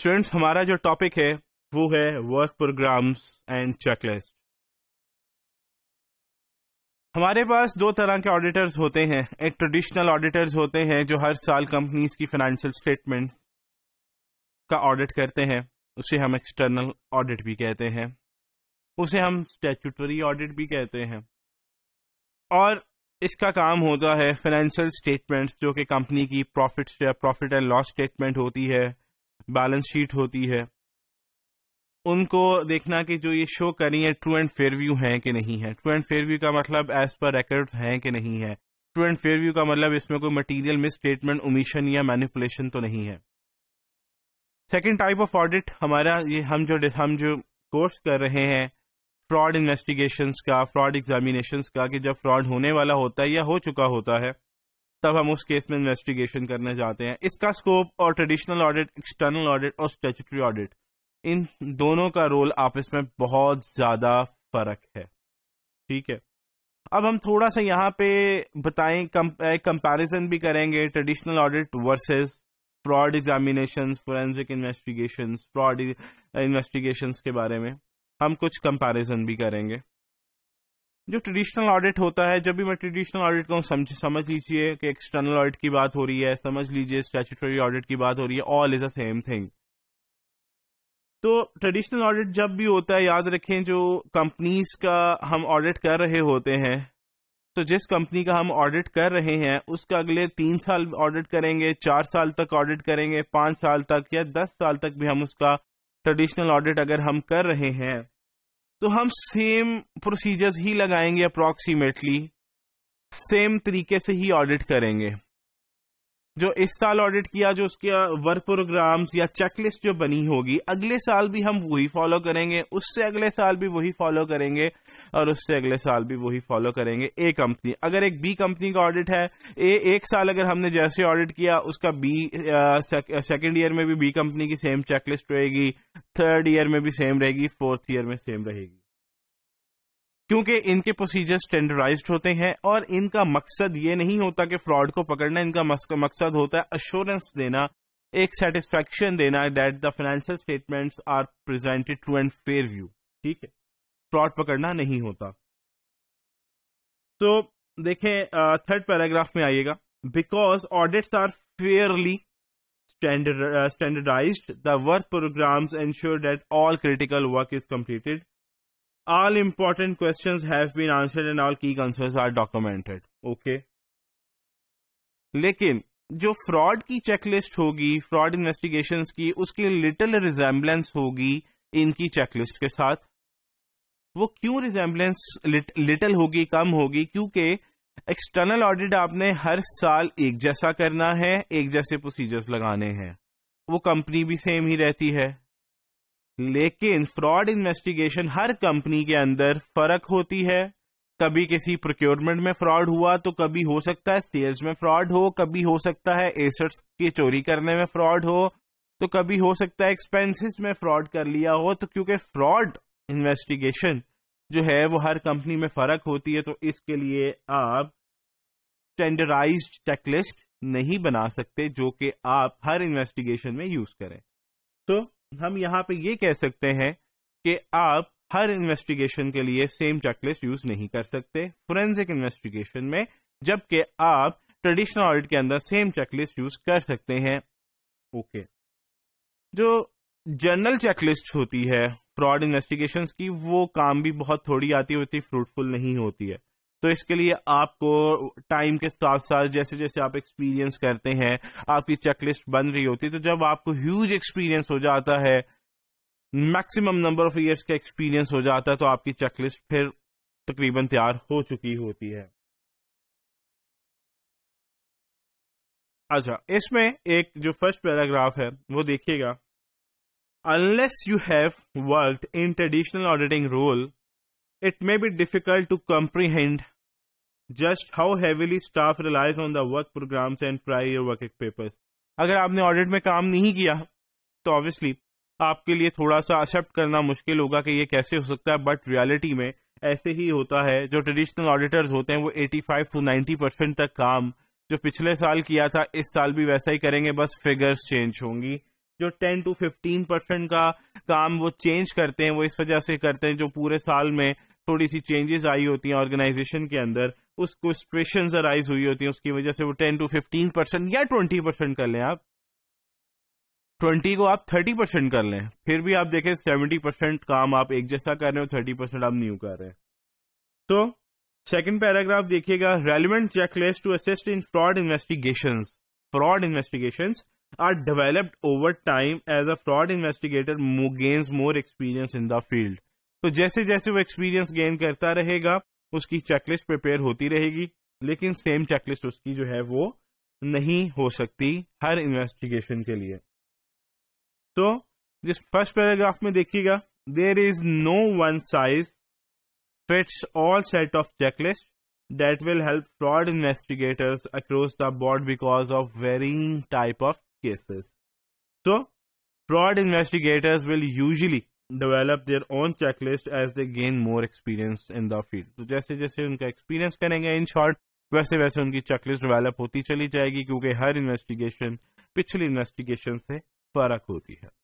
Students हमारा जो topic है वो है वर्क प्रोग्राम्स एंड चेकलिस्ट हमारे पास दो तरह के ऑडिटर्स होते हैं एक ट्रेडिशनल ऑडिटर्स होते हैं जो हर साल कंपनीज की फाइनेंशियल स्टेटमेंट का ऑडिट करते हैं उसे हम एक्सटर्नल ऑडिट भी कहते हैं उसे हम स्टैचूटरी ऑडिट भी कहते हैं और इसका काम होता है फाइनेंशियल स्टेटमेंट्स जो कि कंपनी की प्रॉफिट्स या प्रॉफिट एंड लॉस स्टेटमेंट होती है बैलेंस शीट होती है उनको देखना कि जो ये शो करी है ट्रू एंड फेयर व्यू है कि नहीं है ट्रू एंड फेयर व्यू का मतलब एज पर रिकॉर्ड है कि नहीं है ट्रू एंड फेयर व्यू का मतलब इसमें कोई मटेरियल स्टेटमेंट उमिशन या मैनिपुलेशन तो नहीं है सेकेंड टाइप ऑफ ऑडिट हमारा ये हम जो हम जो कोर्स कर रहे हैं फ्रॉड इन्वेस्टिगेशंस का फ्रॉड एग्जामिनेशंस का कि जब फ्रॉड होने वाला होता है या हो चुका होता है तब हम उस केस में इन्वेस्टिगेशन करने जाते हैं इसका स्कोप और ट्रेडिशनल ऑडिट एक्सटर्नल ऑडिट और स्टेचुटरी ऑडिट इन दोनों का रोल आपस में बहुत ज्यादा फर्क है ठीक है अब हम थोड़ा सा यहाँ पे बताएं कंपैरिजन भी करेंगे traditional audit versus fraud examination forensic investigation fraud investigation के बारे में हम कुछ कंपैरिजन भी करेंगे जो ट्रेडिशनल ऑडिट होता है जब भी मैं ट्रेडिशनल ऑडिट कहूँ समझ समझ लीजिए कि एक्सटर्नल ऑडिट की बात हो रही है समझ लीजिए स्टेचुटरी ऑडिट की बात हो रही है all is the same thing तो ट्रेडिशनल ऑडिट जब भी होता है याद रखें जो कंपनीज का हम ऑडिट कर रहे होते हैं तो जिस कंपनी का हम ऑडिट कर रहे हैं उसका अगले तीन साल ऑडिट करेंगे चार साल तक ऑडिट करेंगे पांच साल तक या दस साल तक भी हम उसका ट्रेडिशनल ऑडिट अगर हम कर रहे हैं तो हम सेम प्रोसीजर्स ही लगाएंगे अप्रोक्सीमेटली सेम तरीके से ही ऑडिट करेंगे जो इस साल ऑडिट किया जो उसके वर्क प्रोग्राम्स या चेकलिस्ट जो बनी होगी अगले साल भी हम वही फॉलो करेंगे उससे अगले साल भी वही फॉलो करेंगे और उससे अगले साल भी वही फॉलो करेंगे ए कंपनी अगर एक बी कंपनी का ऑडिट है ए एक साल अगर हमने जैसे ऑडिट किया उसका बी सेकेंड ईयर में भी बी कंपनी की सेम चेकलिस्ट रहेगी थर्ड ईयर में भी सेम रहेगी फोर्थ ईयर में सेम रहेगी क्योंकि इनके प्रोसीजर स्टैंडर्डाइज होते हैं और इनका मकसद ये नहीं होता कि फ्रॉड को पकड़ना इनका मकसद होता है अश्योरेंस देना एक सेटिस्फेक्शन देना that the financial statements are presented true and fair view ठीक है फ्रॉड पकड़ना नहीं होता तो देखें थर्ड पैराग्राफ में आइएगा because audits are fairly standardized the work program ensure that all critical work is completed all important questions have been answered and all key concerns are documented okay lekin jo fraud ki checklist hogi fraud investigations ki uski little resemblance hogi inki checklist ke sath wo क्यों resemblance little hogi kam hogi kyunki external audit आपने हर साल एक जैसा करना है एक जैसे प्रोसीजर्स लगाने हैं वो कंपनी भी सेम ही रहती है लेकिन फ्रॉड इन्वेस्टिगेशन हर कंपनी के अंदर फर्क होती है कभी किसी प्रोक्योरमेंट में फ्रॉड हुआ तो कभी हो सकता है सेल्स में फ्रॉड हो कभी हो सकता है एसेट्स की चोरी करने में फ्रॉड हो तो कभी हो सकता है एक्सपेंसेस में फ्रॉड कर लिया हो तो क्योंकि फ्रॉड इन्वेस्टिगेशन जो है वो हर कंपनी में फर्क होती है तो इसके लिए आप स्टैंडर्डाइज चेकलिस्ट नहीं बना सकते जो कि आप हर इन्वेस्टिगेशन में यूज करें तो हम यहाँ पे ये कह सकते हैं कि आप हर इन्वेस्टिगेशन के लिए सेम चेकलिस्ट यूज नहीं कर सकते फोरेंसिक इन्वेस्टिगेशन में जबकि आप ट्रेडिशनल ऑडिट के अंदर सेम चेकलिस्ट यूज कर सकते हैं ओके okay. जो जनरल चेकलिस्ट होती है फ्रॉड इन्वेस्टिगेशन की वो काम भी बहुत थोड़ी आती होती फ्रूटफुल नहीं होती है तो इसके लिए आपको टाइम के साथ साथ जैसे जैसे आप एक्सपीरियंस करते हैं आपकी चेकलिस्ट बन रही होती है तो जब आपको ह्यूज एक्सपीरियंस हो जाता है मैक्सिमम नंबर ऑफ इयर्स का एक्सपीरियंस हो जाता है तो आपकी चेकलिस्ट फिर तकरीबन तैयार हो चुकी होती है अच्छा इसमें एक जो फर्स्ट पैराग्राफ है वो देखिएगा unless you have worked in traditional auditing role it may be difficult to comprehend just how heavily staff relies on the work programs and prior work papers अगर आपने ऑडिट में काम नहीं किया तो ऑब्वियसली आपके लिए थोड़ा सा एक्सेप्ट करना मुश्किल होगा कि ये कैसे हो सकता है बट रियलिटी में ऐसे ही होता है जो ट्रेडिशनल ऑडिटर्स होते हैं वो 85 टू नाइन्टी परसेंट तक काम जो पिछले साल किया था इस साल भी वैसा ही करेंगे बस फिगर्स चेंज होंगी जो 10 टू 15 परसेंट का काम वो चेंज करते हैं वो इस वजह से करते हैं जो पूरे साल में थोड़ी सी चेंजेस आई होती हैं ऑर्गेनाइजेशन के अंदर उसको स्ट्रेशन अराइज हुई होती है उसकी वजह से वो टेन टू फिफ्टीन परसेंट या ट्वेंटी परसेंट कर लें आप ट्वेंटी को आप थर्टी परसेंट कर लें फिर भी आप देखें सेवेंटी परसेंट काम आप एक जैसा कर रहे हो थर्टी परसेंट आप न्यू कर रहे हैं तो सेकंड पैराग्राफ देखिएगा relevant checklist to assist in fraud investigation fraud investigation are developed over time as a fraud investigator gains more experience in the field तो जैसे जैसे वो एक्सपीरियंस गेन करता रहेगा उसकी चेकलिस्ट प्रिपेयर होती रहेगी लेकिन सेम चेकलिस्ट उसकी जो है वो नहीं हो सकती हर इन्वेस्टिगेशन के लिए तो जिस फर्स्ट पैराग्राफ में देखिएगा there is no one size fits all set of checklist that will help fraud investigators across the board because of varying type of cases तो fraud investigators will usually develop their own checklist as they gain more experience in the field तो जैसे जैसे उनका experience करेंगे in short वैसे वैसे उनकी checklist develop होती चली जाएगी क्योंकि हर इन्वेस्टिगेशन पिछली इन्वेस्टिगेशन से फर्क होती है